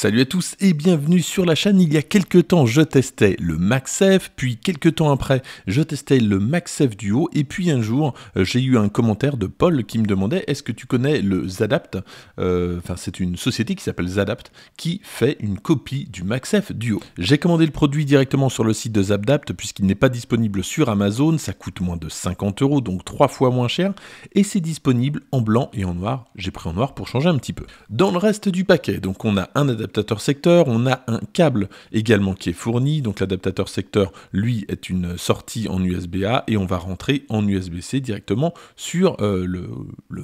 Salut à tous et bienvenue sur la chaîne. Il y a quelques temps, je testais le MaxF, puis quelques temps après, je testais le MaxF Duo, et puis un jour, euh, j'ai eu un commentaire de Paul qui me demandait est-ce que tu connais le Zadapt euh, Enfin, c'est une société qui s'appelle Zadapt qui fait une copie du MaxF Duo. J'ai commandé le produit directement sur le site de Zadapt puisqu'il n'est pas disponible sur Amazon, ça coûte moins de 50 euros, donc trois fois moins cher, et c'est disponible en blanc et en noir. J'ai pris en noir pour changer un petit peu. Dans le reste du paquet, donc on a un adaptateur secteur. On a un câble également qui est fourni. Donc l'adaptateur secteur, lui, est une sortie en USB-A et on va rentrer en USB-C directement sur euh, le,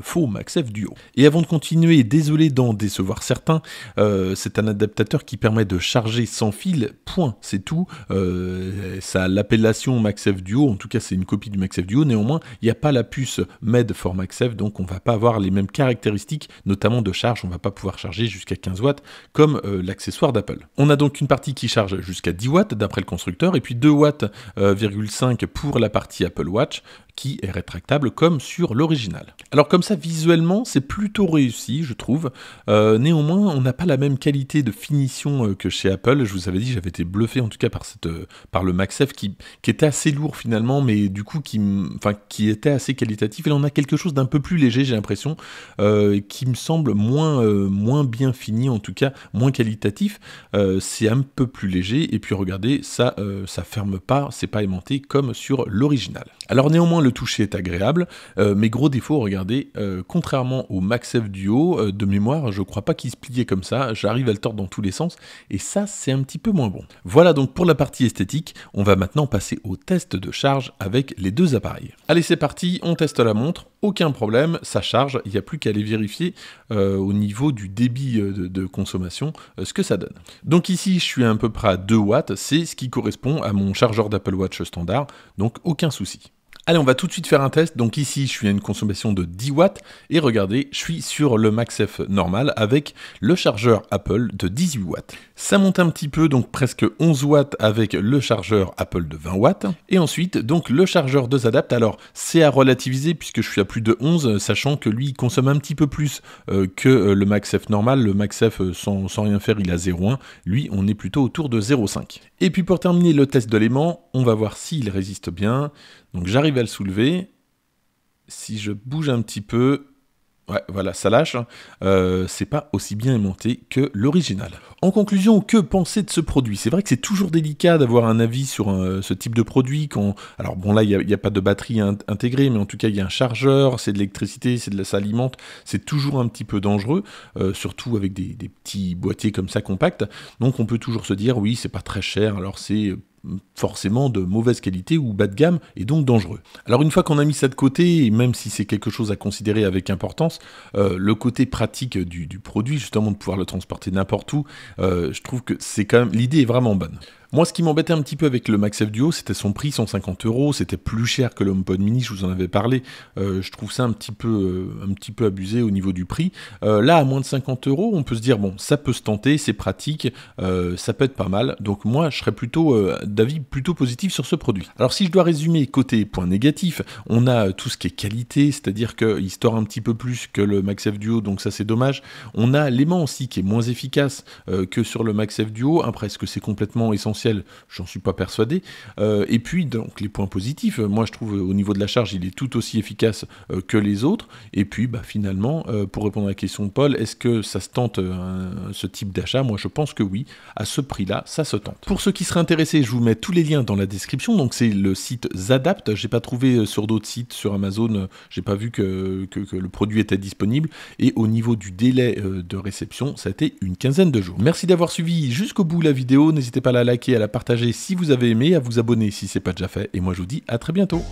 faux MaxF Duo. Et avant de continuer, désolé d'en décevoir certains, euh, c'est un adaptateur qui permet de charger sans fil, point, c'est tout. Euh, ça a l'appellation MaxF Duo, en tout cas c'est une copie du MaxF Duo, néanmoins il n'y a pas la puce MED for MaxF, donc on ne va pas avoir les mêmes caractéristiques, notamment de charge, on ne va pas pouvoir charger jusqu'à 15 watts comme euh, l'accessoire d'Apple. On a donc une partie qui charge jusqu'à 10 watts d'après le constructeur et puis 2 watts,5 euh, pour la partie Apple Watch qui est rétractable comme sur l'original. Alors comme ça visuellement c'est plutôt réussi je trouve, euh, néanmoins on n'a pas la même qualité de finition euh, que chez Apple, je vous avais dit j'avais été bluffé en tout cas par, cette, euh, par le max qui, qui, était assez lourd finalement mais du coup qui, enfin, qui était assez qualitatif et là on a quelque chose d'un peu plus léger j'ai l'impression qui me semble moins, moins bien fini en tout cas moins qualitatif, c'est un peu plus léger et puis regardez ça, ça ferme pas, c'est pas aimanté comme sur l'original. Alors néanmoins le toucher est agréable, euh, mais gros défaut, regardez, euh, contrairement au MaxF Duo, euh, de mémoire, je crois pas qu'il se pliait comme ça, j'arrive à le tordre dans tous les sens, et ça, c'est un petit peu moins bon. Voilà donc pour la partie esthétique, on va maintenant passer au test de charge avec les deux appareils. Allez, c'est parti, on teste la montre, aucun problème, ça charge, il n'y a plus qu'à aller vérifier au niveau du débit de, consommation ce que ça donne. Donc ici, je suis à peu près à 2 watts, c'est ce qui correspond à mon chargeur d'Apple Watch standard, donc aucun souci. Allez, on va tout de suite faire un test. Donc ici, je suis à une consommation de 10 watts et regardez, je suis sur le MaxF normal avec le chargeur Apple de 18 watts. Ça monte un petit peu, donc presque 11 watts avec le chargeur Apple de 20 watts. Et ensuite, donc le chargeur de s'adapte. Alors, c'est à relativiser puisque je suis à plus de 11, sachant que lui, il consomme un petit peu plus euh, que euh, le MaxF normal. Le MaxF, euh, sans, sans rien faire, il a 0,1. Lui, on est plutôt autour de 0,5. Et puis pour terminer le test de l'aimant, on va voir s'il résiste bien. Donc j'arrive à le soulever. Si je bouge un petit peu, Ouais, voilà, ça lâche. Hein. Euh, c'est pas aussi bien aimanté que l'original. En conclusion, que penser de ce produit C'est vrai que c'est toujours délicat d'avoir un avis sur euh, ce type de produit. Quand... Alors bon, là, il n'y a, pas de batterie intégrée, mais en tout cas, il y a un chargeur, c'est de l'électricité, c'est de la, ça alimente. C'est toujours un petit peu dangereux, euh, surtout avec des, des petits boîtiers comme ça compacts. Donc on peut toujours se dire, oui, c'est pas très cher, alors c'est forcément de mauvaise qualité ou bas de gamme et donc dangereux. Alors une fois qu'on a mis ça de côté, et même si c'est quelque chose à considérer avec importance, euh, le côté pratique du, produit, justement de pouvoir le transporter n'importe où, euh, je trouve que c'est quand même l'idée est vraiment bonne. Moi, ce qui m'embêtait un petit peu avec le MaxF Duo, c'était son prix, 150 euros. C'était plus cher que le Mini, je vous en avais parlé. Euh, je trouve ça un petit peu, euh, un petit peu abusé au niveau du prix. Euh, là, à moins de 50 euros, on peut se dire, bon, ça peut se tenter, c'est pratique, ça peut être pas mal. Donc, moi, je serais plutôt d'avis plutôt positif sur ce produit. Alors, si je dois résumer côté point négatif, on a tout ce qui est qualité, c'est-à-dire qu'il store un petit peu plus que le MaxF Duo, donc ça, c'est dommage. On a l'aimant aussi qui est moins efficace que sur le MaxF Duo. Après, est-ce que c'est complètement essentiel j'en suis pas persuadé. Euh, et puis, donc, les points positifs, euh, moi je trouve euh, au niveau de la charge, il est tout aussi efficace que les autres. Et puis, bah, finalement, pour répondre à la question de Paul, est-ce que ça se tente ce type d'achat Moi je pense que oui, à ce prix-là, ça se tente. Pour ceux qui seraient intéressés, je vous mets tous les liens dans la description. Donc, c'est le site Zadapt. J'ai pas trouvé sur d'autres sites, sur Amazon, j'ai pas vu que, que, le produit était disponible. Et au niveau du délai de réception, ça a été une quinzaine de jours. Merci d'avoir suivi jusqu'au bout la vidéo. N'hésitez pas à la liker à la partager si vous avez aimé, à vous abonner si ce c'est pas déjà fait. Et moi je vous dis à très bientôt.